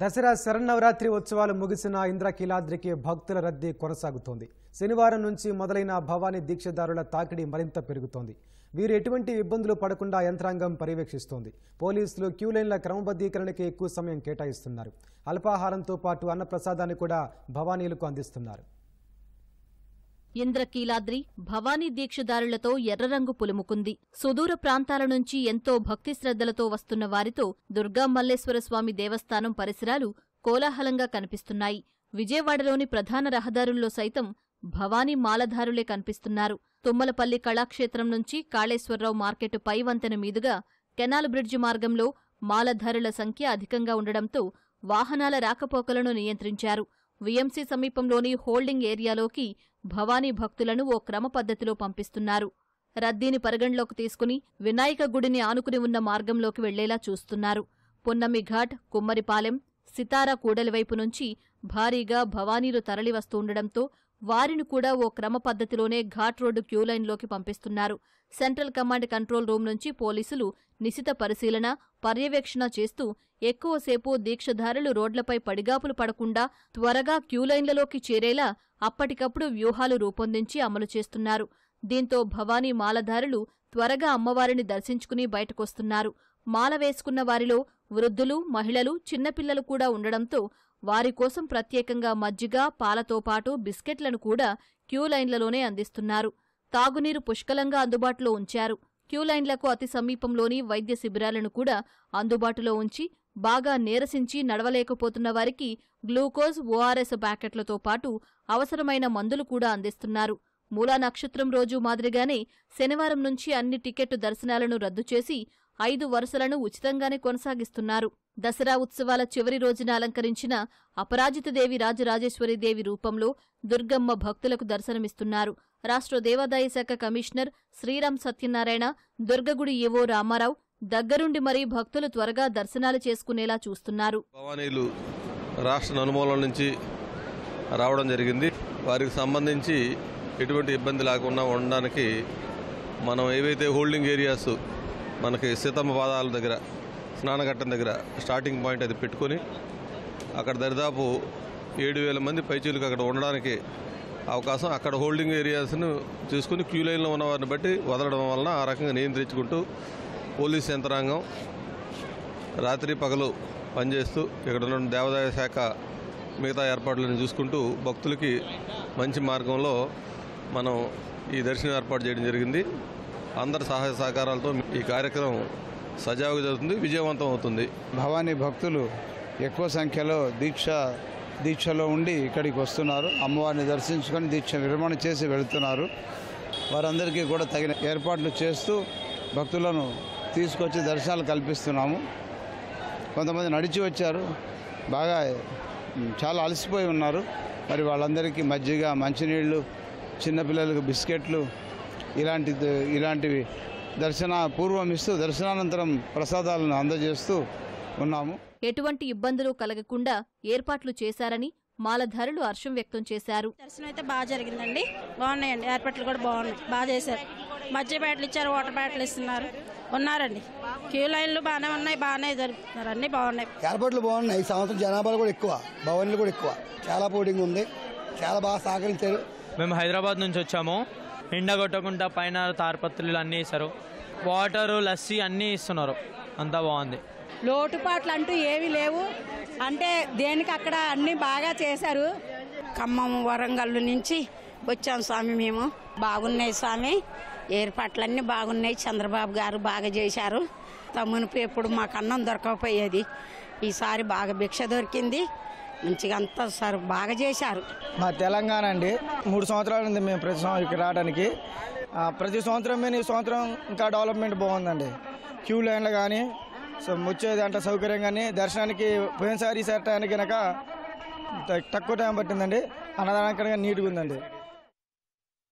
దసరా శరన్నవరాత్రి ఉత్సవాలు ముగిసిన ఇంద్రకీలాద్రికి భక్తుల రద్దీ కొనసాగుతోంది శనివారం నుంచి మొదలైన భవానీ దీక్షదారుల తాకిడి మరింత పెరుగుతోంది వీరు ఎటువంటి ఇబ్బందులు పడకుండా యంత్రాంగం పర్యవేక్షిస్తోంది పోలీసులు క్యూలైన్ల క్రమబద్ధీకరణకి ఎక్కువ సమయం కేటాయిస్తున్నారు అల్పాహారంతో పాటు అన్నప్రసాదాన్ని కూడా భవానీలకు అందిస్తున్నారు ఇంద్రకీలాద్రి భవానీ దీక్షదారులతో ఎర్రరంగు పులుముకుంది సుదూర ప్రాంతాల నుంచి ఎంతో భక్తి శ్రద్ధలతో వస్తున్న వారితో దుర్గామల్లేశ్వర స్వామి దేవస్థానం పరిసరాలు కోలాహలంగా కనిపిస్తున్నాయి విజయవాడలోని ప్రధాన రహదారుల్లో సైతం భవానీ మాలధారులే కనిపిస్తున్నారు తుమ్మలపల్లి కళాక్షేత్రం నుంచి కాళేశ్వరరావు మార్కెట్ పై వంతెన మీదుగా కెనాల్ బ్రిడ్జి మార్గంలో మాలధారుల సంఖ్య అధికంగా ఉండడంతో వాహనాల రాకపోకలను నియంత్రించారు వీఎంసీ సమీపంలోని హోల్డింగ్ ఏరియాలోకి భవానీ భక్తులను ఓ క్రమ పద్ధతిలో పంపిస్తున్నారు రద్దీని పరిగణలోకి తీసుకుని వినాయక గుడిని ఆనుకుని ఉన్న మార్గంలోకి వెళ్లేలా చూస్తున్నారు పొన్నమి ఘాట్ కుమ్మరిపాలెం సితారా కూడలివైపు నుంచి భారీగా భవానీలు తరలివస్తుండటంతో వారిని కూడా ఓ క్రమ పద్ధతిలోనే ఘాట్ రోడ్డు క్యూలైన్లోకి పంపిస్తున్నారు సెంట్రల్ కమాండ్ కంట్రోల్ రూమ్ నుంచి పోలీసులు నిశిత పరిశీలన పర్యవేక్షణ చేస్తూ ఎక్కువసేపు దీక్షధారులు రోడ్లపై పడిగాపులు పడకుండా త్వరగా క్యూలైన్లలోకి చేరేలా అప్పటికప్పుడు వ్యూహాలు రూపొందించి అమలు చేస్తున్నారు దీంతో భవానీ మాలధారులు త్వరగా అమ్మవారిని దర్శించుకుని బయటకొస్తున్నారు మాల వేసుకున్న వారిలో వృద్ధులు మహిళలు చిన్నపిల్లలు కూడా ఉండడంతో వారి కోసం ప్రత్యేకంగా మజ్జిగ పాలతో పాటు బిస్కెట్లను కూడా క్యూ లైన్లలోనే అందిస్తున్నారు తాగునీరు పుష్కలంగా అందుబాటులో ఉంచారు క్యూ లైన్లకు అతి సమీపంలోని వైద్య శిబిరాలను కూడా అందుబాటులో ఉంచి బాగా నీరసించి నడవలేకపోతున్న వారికి గ్లూకోజ్ ఓఆర్ఎస్ ప్యాకెట్లతో పాటు అవసరమైన మందులు కూడా అందిస్తున్నారు మూలా నక్షత్రం రోజు మాదిరిగానే శనివారం నుంచి అన్ని టికెట్టు దర్శనాలను రద్దు చేసి ఐదు వరుసలను ఉచితంగానే కొనసాగిస్తున్నారు దసరా ఉత్సవాల చివరి రోజున అలంకరించిన అపరాజితదేవి రాజరాజేశ్వరీదేవి రూపంలో దుర్గమ్మ భక్తులకు దర్శనమిస్తున్నారు రాష్ట్ర దేవాదాయ శాఖ కమిషనర్ శ్రీరామ్ సత్యనారాయణ దుర్గగుడి ఏవో రామారావు దగ్గరుండి మరీ భక్తులు త్వరగా దర్శనాలు చేసుకునేలా చూస్తున్నారు భవానీలు రాష్ట్ర అనుమూలం నుంచి రావడం జరిగింది వారికి సంబంధించి ఎటువంటి ఇబ్బంది లేకుండా ఉండడానికి మనం ఏవైతే హోల్డింగ్ ఏరియాస్ మనకి సీతమ్మ పాదాల దగ్గర స్నానఘట్టం దగ్గర స్టార్టింగ్ పాయింట్ అది పెట్టుకొని అక్కడ దరిదాపు ఏడు వేల మంది పైచీలకు అక్కడ ఉండడానికి అవకాశం అక్కడ హోల్డింగ్ ఏరియాస్ను చూసుకుని క్యూ లైన్లో ఉన్న వారిని బట్టి వదలడం వలన ఆ రకంగా నియంత్రించుకుంటూ పోలీస్ యంత్రాంగం రాత్రి పగలు పనిచేస్తూ ఇక్కడ ఉన్న దేవాదాయ శాఖ మిగతా ఏర్పాట్లను చూసుకుంటూ భక్తులకి మంచి మార్గంలో మనం ఈ దర్శనం ఏర్పాటు చేయడం జరిగింది అందరి సహాయ సహకారాలతో ఈ కార్యక్రమం సజావుగా జరుగుతుంది విజయవంతం అవుతుంది భవానీ భక్తులు ఎక్కువ సంఖ్యలో దీక్ష దీక్షలో ఉండి ఇక్కడికి వస్తున్నారు అమ్మవారిని దర్శించుకొని దీక్ష నిర్మాణం చేసి వెళుతున్నారు వారందరికీ కూడా తగిన ఏర్పాట్లు చేస్తూ భక్తులను తీసుకొచ్చి దర్శనాలు కల్పిస్తున్నాము కొంతమంది నడిచి వచ్చారు బాగా చాలా అలసిపోయి ఉన్నారు మరి వాళ్ళందరికీ మజ్జిగ మంచినీళ్ళు చిన్నపిల్లలకు బిస్కెట్లు ఇలాంటి ఇలాంటివి దర్శన పూర్వం ఇస్తూ దర్శనానంతరం ప్రసాదాలను అందజేస్తూ ఉన్నాము ఎటువంటి ఇబ్బందులు కలగకుండా ఏర్పాట్లు చేశారని మాలధారులు హర్షం వ్యక్తం చేశారు దర్శనం అయితే బాగా జరిగిందండి బాగున్నాయండి ఏర్పాట్లు కూడా బాగున్నాయి బాగా చేశారు మధ్య బ్యాట్లు ఇచ్చారు వాటర్ బ్యాట్లు ఇస్తున్నారు ఉన్నారండి క్యూ లైన్లు బాగానే ఉన్నాయి బాగానే జరుగుతున్నారు అన్ని బాగున్నాయి ఏర్పాట్లు బాగున్నాయి సంవత్సరం జనాభాలు కూడా ఎక్కువ భవన్లు కూడా ఎక్కువ చాలా పోటింగ్ ఉంది చాలా బాగా సహకరించారు మేము హైదరాబాద్ నుంచి వచ్చాము ఎండగొట్టకుండా పైన తారపత్రులు అన్నీ ఇస్తారు వాటరు లస్సీ అన్నీ ఇస్తున్నారు అంతా బాగుంది లోటుపాట్లు అంటూ ఏమీ లేవు అంటే దేనికి అక్కడ అన్నీ బాగా చేశారు ఖమ్మం వరంగల్ నుంచి వచ్చాం స్వామి మేము బాగున్నాయి స్వామి ఏర్పాట్లన్నీ బాగున్నాయి చంద్రబాబు గారు బాగా చేశారు తమ్మునిపి ఎప్పుడు మాకు అన్నం దొరకకపోయేది ఈసారి బాగా భిక్ష దొరికింది మంచిగా అంతా సార్ బాగా చేశారు మా తెలంగాణ అండి మూడు సంవత్సరాలు ఉంది మేము ప్రతి సంవత్సరం ఇక్కడ రావడానికి ప్రతి సంవత్సరం మేము ఈ సంవత్సరం ఇంకా డెవలప్మెంట్ బాగుందండి క్యూ లైన్లు కానీ సో వచ్చేది అంటే సౌకర్యం కానీ దర్శనానికి పోయినసారి ఈ సార్ టైంకి కనుక తక్కువ టైం పట్టిందండి అన్నదానికి కనుక నీట్గా ఉందండి